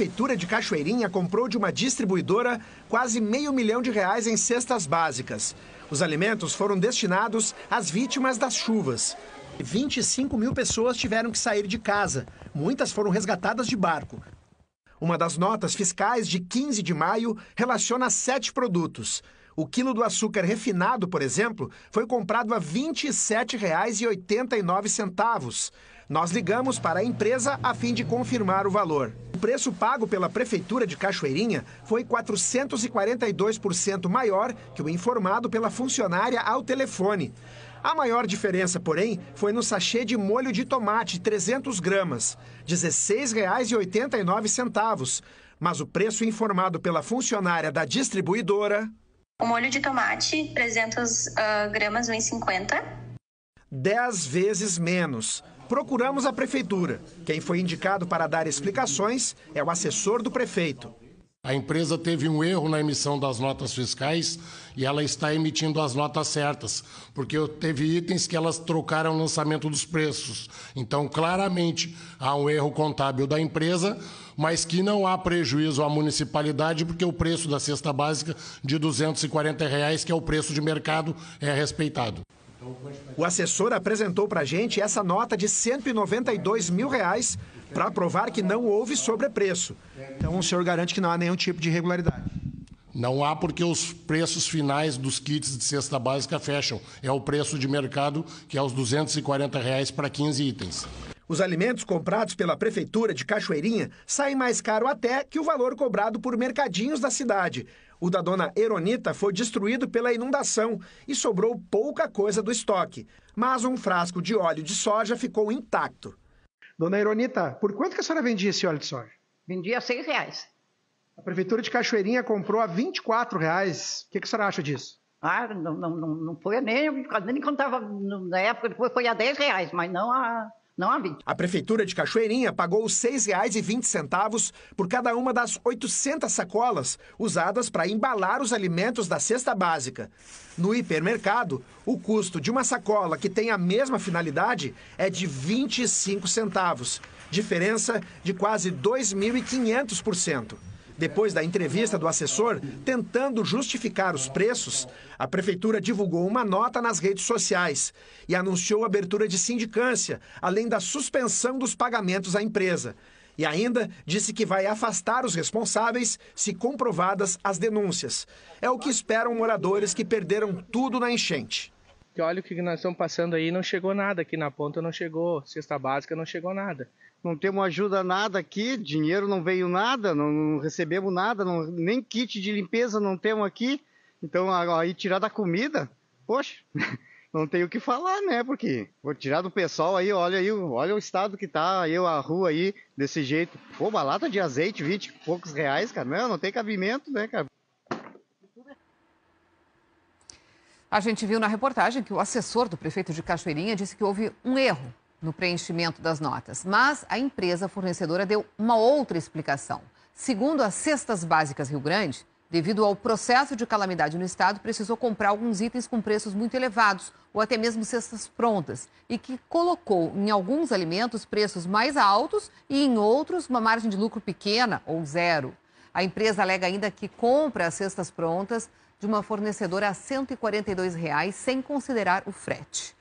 Prefeitura de Cachoeirinha comprou de uma distribuidora quase meio milhão de reais em cestas básicas. Os alimentos foram destinados às vítimas das chuvas. 25 mil pessoas tiveram que sair de casa. Muitas foram resgatadas de barco. Uma das notas fiscais de 15 de maio relaciona sete produtos. O quilo do açúcar refinado, por exemplo, foi comprado a R$ 27,89. Nós ligamos para a empresa a fim de confirmar o valor preço pago pela Prefeitura de Cachoeirinha foi 442% maior que o informado pela funcionária ao telefone. A maior diferença, porém, foi no sachê de molho de tomate, 300 gramas, R$ 16,89. Mas o preço informado pela funcionária da distribuidora... O molho de tomate, 300 uh, ah, gramas, R$ 1,50. 10 vezes menos. Procuramos a prefeitura. Quem foi indicado para dar explicações é o assessor do prefeito. A empresa teve um erro na emissão das notas fiscais e ela está emitindo as notas certas, porque teve itens que elas trocaram o lançamento dos preços. Então, claramente, há um erro contábil da empresa, mas que não há prejuízo à municipalidade, porque o preço da cesta básica de R$ 240, reais, que é o preço de mercado, é respeitado. O assessor apresentou para a gente essa nota de 192 mil reais para provar que não houve sobrepreço. Então o senhor garante que não há nenhum tipo de irregularidade. Não há porque os preços finais dos kits de cesta básica fecham. É o preço de mercado, que é os R$ 240 reais para 15 itens. Os alimentos comprados pela Prefeitura de Cachoeirinha saem mais caro até que o valor cobrado por mercadinhos da cidade. O da dona Eronita foi destruído pela inundação e sobrou pouca coisa do estoque. Mas um frasco de óleo de soja ficou intacto. Dona Eronita, por quanto que a senhora vendia esse óleo de soja? Vendia a seis reais. A Prefeitura de Cachoeirinha comprou a 24 reais. O que, que a senhora acha disso? Ah, não, não, não foi nem, nem contava na época, depois foi a 10 reais, mas não a, não há. 20. A Prefeitura de Cachoeirinha pagou R$ 6,20 por cada uma das 800 sacolas usadas para embalar os alimentos da cesta básica. No hipermercado, o custo de uma sacola que tem a mesma finalidade é de 25 centavos, diferença de quase 2.500%. Depois da entrevista do assessor, tentando justificar os preços, a prefeitura divulgou uma nota nas redes sociais e anunciou a abertura de sindicância, além da suspensão dos pagamentos à empresa. E ainda disse que vai afastar os responsáveis se comprovadas as denúncias. É o que esperam moradores que perderam tudo na enchente porque olha o que nós estamos passando aí, não chegou nada aqui na ponta, não chegou, cesta básica não chegou nada. Não temos ajuda nada aqui, dinheiro não veio nada, não, não recebemos nada, não, nem kit de limpeza não temos aqui. Então aí tirar da comida, poxa, não tem o que falar, né? Porque vou tirar do pessoal aí, olha aí, olha o estado que tá aí a rua aí desse jeito. Pô, uma lata de azeite, 20 e poucos reais, cara, não, não tem cabimento, né, cara? A gente viu na reportagem que o assessor do prefeito de Cachoeirinha disse que houve um erro no preenchimento das notas, mas a empresa fornecedora deu uma outra explicação. Segundo as cestas básicas Rio Grande, devido ao processo de calamidade no estado, precisou comprar alguns itens com preços muito elevados ou até mesmo cestas prontas, e que colocou em alguns alimentos preços mais altos e em outros uma margem de lucro pequena ou zero. A empresa alega ainda que compra as cestas prontas de uma fornecedora a R$ 142, reais, sem considerar o frete.